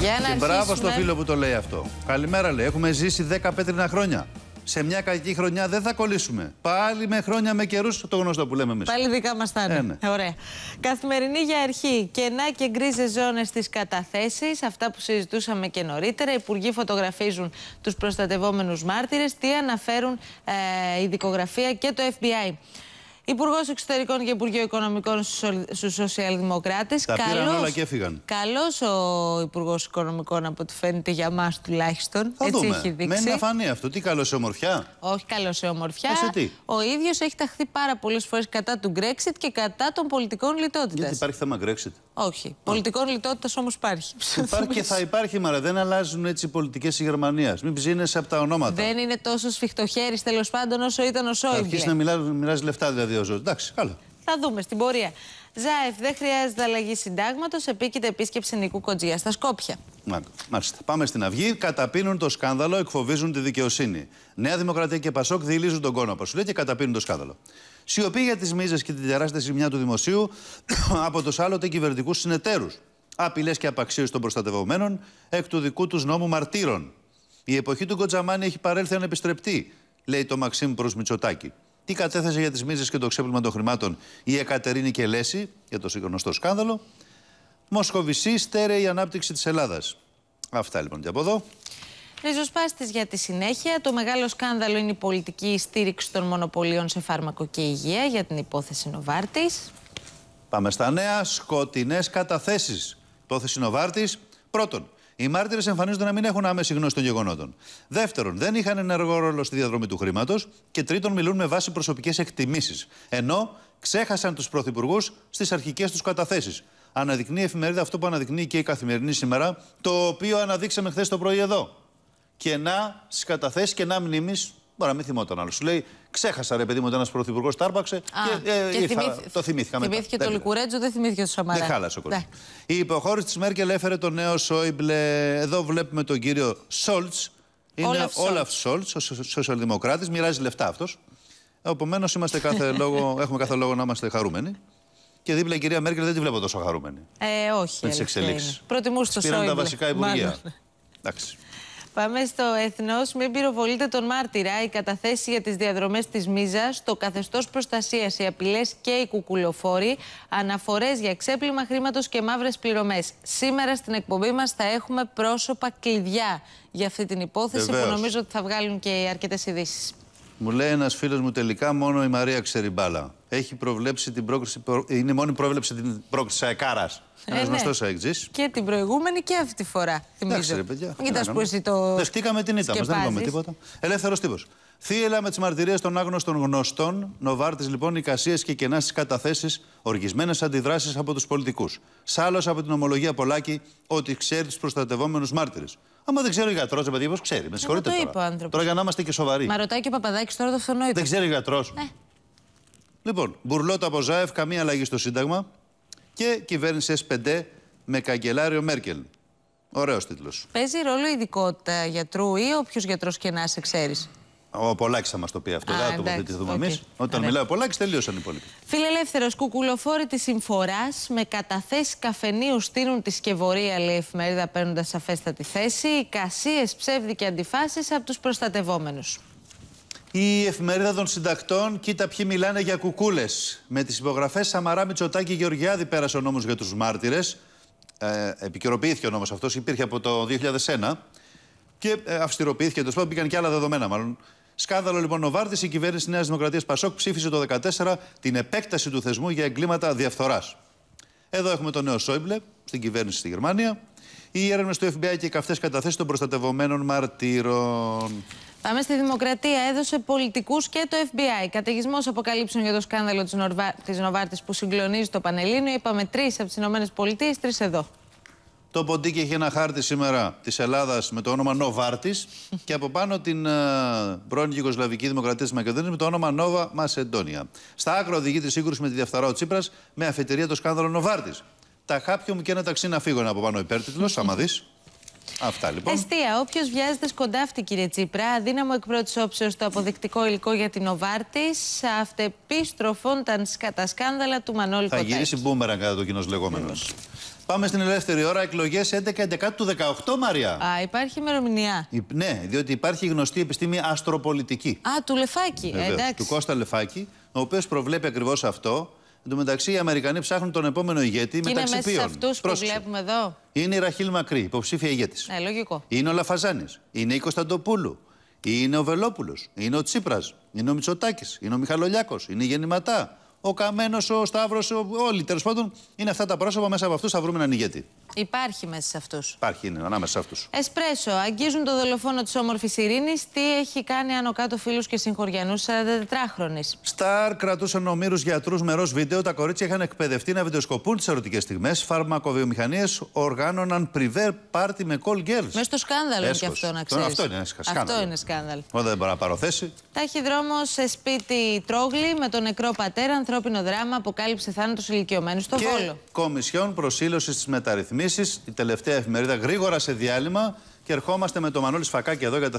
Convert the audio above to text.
Για να και μπράβο στο φίλο που το λέει αυτό. Καλημέρα λέει. Έχουμε ζήσει 10 πέτρινα χρόνια. Σε μια κακή χρονιά δεν θα κολλήσουμε. Πάλι με χρόνια με καιρούς, το γνωστό που λέμε εμείς. Πάλι δικά μας θα είναι. Ε, ναι. Ωραία. Καθημερινή για αρχή. Κενά και γκρίζε ζώνες στις καταθέσεις. Αυτά που συζητούσαμε και νωρίτερα. υπουργοί φωτογραφίζουν τους προστατευόμενους μάρτυρες. Τι αναφέρουν ε, η δικογραφία και το FBI. Υπουργός Εξωτερικών και Υπουργείο Οικονομικών στους Σοσιαλδημοκράτες. Τα Καλό ο Υπουργός Οικονομικών, από ό,τι φαίνεται για μας τουλάχιστον. Θα Έτσι δούμε. έχει δείξει. Μένει να φανεί αυτό. Τι καλό σε ομορφιά. Όχι καλό σε ομορφιά. Σε τι. Ο ίδιος έχει ταχθεί πάρα πολλές φορές κατά του Brexit και κατά των πολιτικών λιτότητας. Γιατί υπάρχει θέμα Brexit. Όχι. Πολιτικών λιτότητας όμως υπάρχει. Υπάρχει και θα υπάρχει, μάρα. Δεν αλλάζουν έτσι οι πολιτικές της Γερμανίας. Μην ψήνεσαι από τα ονόματα. Δεν είναι τόσο σφιχτοχέρι τέλος πάντων όσο ήταν ο Σόιμπλε. Αρχίζει να μιλάς λεφτά δηλαδή Εντάξει, καλά. Θα δούμε στην πορεία. Ζάεφ, δεν χρειάζεται αλλαγή συντάγματος. Επίκειται επίσκεψη Νικού Κοντζιά στα Σκόπια. Μάλιστα. Πάμε στην Αυγή. Καταπίνουν το σκάνδαλο, εκφοβίζουν τη δικαιοσύνη. Νέα Δημοκρατία και Πασόκ διηλίζουν τον όπως σου λέει, και καταπίνουν το σκάνδαλο. Σιωπή για τις μίζες και τη τεράστια ζημιά του δημοσίου από τους άλλοτε κυβερνητικούς συνεταίρους. Απειλές και απαξίωση των προστατευομένων εκ του δικού τους νόμου μαρτύρων. Η εποχή του Κοντζαμάνη έχει παρέλθει ανεπιστρεπτή, λέει το Μαξίμ προ Μητσοτάκη τι κατέθεσε για τις μίζες και το ξέπλυμα των χρημάτων η Εκατερίνη Κελέση για το συγγνωστό σκάνδαλο. Μοσχοβησή, η ανάπτυξη της Ελλάδας. Αυτά λοιπόν και από εδώ. Ριζοσπάστης για τη συνέχεια. Το μεγάλο σκάνδαλο είναι η πολιτική στήριξη των μονοπωλίων σε φάρμακο και υγεία για την υπόθεση Νοβάρτης. Πάμε στα νέα. Σκοτεινές καταθέσεις. Υπόθεση Νοβάρτης. Πρώτον, οι μάρτυρες εμφανίζονται να μην έχουν άμεση γνώση των γεγονότων. Δεύτερον, δεν είχαν ενεργό ρόλο στη διαδρομή του χρήματος. Και τρίτον, μιλούν με βάση προσωπικές εκτιμήσεις. Ενώ ξέχασαν τους πρωθυπουργούς στις αρχικές τους καταθέσεις. Αναδεικνύει η εφημερίδα αυτό που αναδεικνύει και η καθημερινή σήμερα, το οποίο αναδείξαμε χθες το πρωί εδώ. Και να στις καταθέσεις και μνήμη Μπορεί να μην θυμόταν άλλο. Σου λέει, ξέχασα ρε παιδί μου ότι ένας πρωθυπουργός τάρπαξε και, ε, και ήρθα, θυμήθ... το θυμήθηκα μετά. Θυμήθηκε το Λικουρέτζο, δεν θυμήθηκε το Σαμαρά. Δεν χάλασε ο κόσμος. Ναι. Η υποχώρηση της Μέρκελ έφερε το νέο Σόιμπλε. Εδώ βλέπουμε τον κύριο Σόλτ. Είναι Όλαφ Σόλτ, ο σοσιαλδημοκράτης. Μοιράζει λεφτά αυτός. Επομένως, έχουμε κάθε λόγο να είμαστε χαρούμενοι. Και δίπλα η κυρία Μέρκελ δεν τη βλέπω τόσο χαρούμενη. Ε, όχι. Με τι εξελίξει. Προτιμούσε το Σόιμπλε. Πήραν τα βασικά υπουργεία. Εντάξει. Πάμε στο Εθνός. Μην πυροβολείτε τον μάρτυρα. Η καταθέση για τις διαδρομές της Μίζας, το καθεστώς προστασίας, οι απειλές και οι κουκουλοφόροι, αναφορές για ξέπλυμα χρήματος και μαύρες πληρωμές. Σήμερα στην εκπομπή μας θα έχουμε πρόσωπα κλειδιά για αυτή την υπόθεση Βεβαίως. που νομίζω ότι θα βγάλουν και αρκετές ειδήσεις. Μου λέει ένας φίλος μου τελικά μόνο η Μαρία Ξεριμπάλα έχει προβλέψει την πρόκληση, Είναι η μόνη πρόβλεψη την πρόκληση τη Ε, Ένας ναι. γνωστός Και την προηγούμενη και αυτή τη φορά. Θυμίζω. ρε παιδιά. Κοίτα που εσύ το. Δεχτήκαμε την ήττα μας, δεν είπαμε τίποτα. Ελεύθερος τύπος. Θύελα με τις μαρτυρίες των άγνωστων γνωστών, νοβάρτης λοιπόν εικασίες και κενά στις καταθέσεις, οργισμένες αντιδράσεις από τους πολιτικούς. Σάλλο από την ομολογία Πολάκη ότι ξέρει τους προστατευόμενους μάρτυρες. Άμα δεν ξέρει ο γιατρός, ρε παιδί, πώς ξέρει. Με συγχωρείτε. τώρα. Είπα, τώρα για να είμαστε και σοβαροί. Μα ρωτάει και ο Παπαδάκης τώρα το αυτονόητο. Δεν ξέρει ο γιατρός. Ε. Ναι. Λοιπόν, Μπουρλότα από Ζάεφ, καμία αλλαγή στο Σύνταγμα και κυβέρνηση S5 με καγκελάριο Μέρκελ. Ωραίος τίτλος. Παίζει ρόλο η ειδικότητα γιατρού ή όποιος γιατρός και να σε ξέρεις. Ο Πολάκης θα μας το πει αυτό. Δεν τοποθετηθούμε okay. εμείς. Όταν μιλάω ο Πολάκης, τελείωσαν οι υπόλοιποι. Φιλελεύθερο κουκουλοφόρη της συμφοράς με καταθέσεις καφενείου στείλουν τη σκευωρία, λέει η εφημερίδα, παίρνοντας σαφέστατη θέση. Κασίε, ψεύδι και αντιφάσεις από τους προστατευόμενους. Η εφημερίδα των συντακτών, κοίτα ποιοι μιλάνε για κουκούλες. Με τις υπογραφές Σαμαρά Μητσοτάκη Γεωργιάδη πέρασε ο νόμος για τους μάρτυρες. Ε, επικαιροποιήθηκε ο νόμος αυτός, υπήρχε από το 2001 και ε, αυστηροποιήθηκε. Τέλος πάντων, μπήκαν και άλλα δεδομένα μάλλον. Σκάνδαλο λοιπόν ο Βάρτης η κυβέρνηση της Νέας Δημοκρατίας Πασόκ ψήφισε το 2014 την επέκταση του θεσμού για εγκλήματα διαφθοράς. Εδώ έχουμε τον νέο Σόιμπλε στην κυβέρνηση στη Γερμανία. Οι έρευνες του FBI και οι καυτές καταθέσεις των προστατευομένων μαρτύρων. Πάμε στη Δημοκρατία. Έδωσε πολιτικούς και το FBI. Καταιγισμός αποκαλύψεων για το σκάνδαλο της Νορβα... Νοβάρτης που συγκλονίζει το Πανελλήνιο. Είπαμε τρεις από τις ΗΠΑ, τρεις εδώ. Το ποντίκι έχει ένα χάρτη σήμερα της Ελλάδας με το όνομα Νοβάρτης και από πάνω την uh, πρώην Γιουγκοσλαβική Δημοκρατία της Μακεδονίας με το όνομα Νόβα Μασεντόνια. Στα άκρα οδηγεί τη σύγκρουση με τη διαφθαρά ο Τσίπρας με αφετηρία το σκάνδαλο Νοβάρτης. Τα χάπια μου και ένα ταξί να φύγω από πάνω υπέρτιτλος, άμα δεις. Αυτά λοιπόν. Εστία. Όποιος βιάζεται σκοντάφτη, κύριε Τσίπρα. Αδύναμο εκ πρώτης όψεως το αποδεικτικό υλικό για την Οβάρτης. αυτεπίστροφονταν κατά σκάνδαλα του Μανώλη Θα Κοτάκης. γυρίσει μπούμερα κατά το κοινός λεγόμενος. Λοιπόν. Πάμε στην ελεύθερη ώρα. Εκλογές 11-11 του 18, Μαρία. Α, υπάρχει ημερομηνία. Ναι, διότι υπάρχει γνωστή επιστήμη αστροπολιτική. Α, του Λεφάκη. Ε, εντάξει. Του Κώστα Λεφάκη, ο οποίος προβλέπει ακριβώς αυτό. Εν τω μεταξύ, οι Αμερικανοί ψάχνουν τον επόμενο ηγέτη μεταξύ ποιων. Είναι αυτούς που βλέπουμε εδώ. Είναι η Ραχίλ Μακρύ, υποψήφια ηγέτης. Ε, ναι, λογικό. Είναι ο Λαφαζάνης. Είναι η Κωνσταντοπούλου. Είναι ο Βελόπουλος. Είναι ο Τσίπρας. Είναι ο Μητσοτάκης. Είναι ο Μιχαλολιάκος. Είναι η Γεννηματά. Ο Καμένος, ο Σταύρος, όλοι τέλος πάντων είναι αυτά τα πρόσωπα. Μέσα από αυτούς θα βρούμε έναν ηγέτη. Υπάρχει μέσα σε αυτούς. Υπάρχει, είναι ανάμεσα σε αυτούς. Εσπρέσο. Αγγίζουν το δολοφόνο της όμορφης Ειρήνης. Τι έχει κάνει άνω κάτω φίλους και συγχωριανούς 44χρονη. Σταρ κρατούσαν ομήρους γιατρούς μερό βίντεο. Τα κορίτσια είχαν εκπαιδευτεί να βιντεοσκοπούν τις ερωτικές στιγμές. Φαρμακοβιομηχανίες οργάνωναν πριβέρ πάρτι με call girls. Μες στο σκάνδαλο και αυτό να ξέρεις. Αυτό είναι σκάνδαλο. Αυτό είναι σκάνδαλο. Όταν δεν μπορεί να πάρω θέση. Ταχυδρόμο σε σπίτι Τρόγλι με τον νεκρό πατέρα. Ανθρώπινο δράμα αποκάλυψε θάνατος ηλικιωμένου στο και Βόλο. Κομισιόν προσήλωσης της η τελευταία εφημερίδα, γρήγορα σε διάλειμμα και ερχόμαστε με τον Μανώλη Σφακάκη εδώ για τα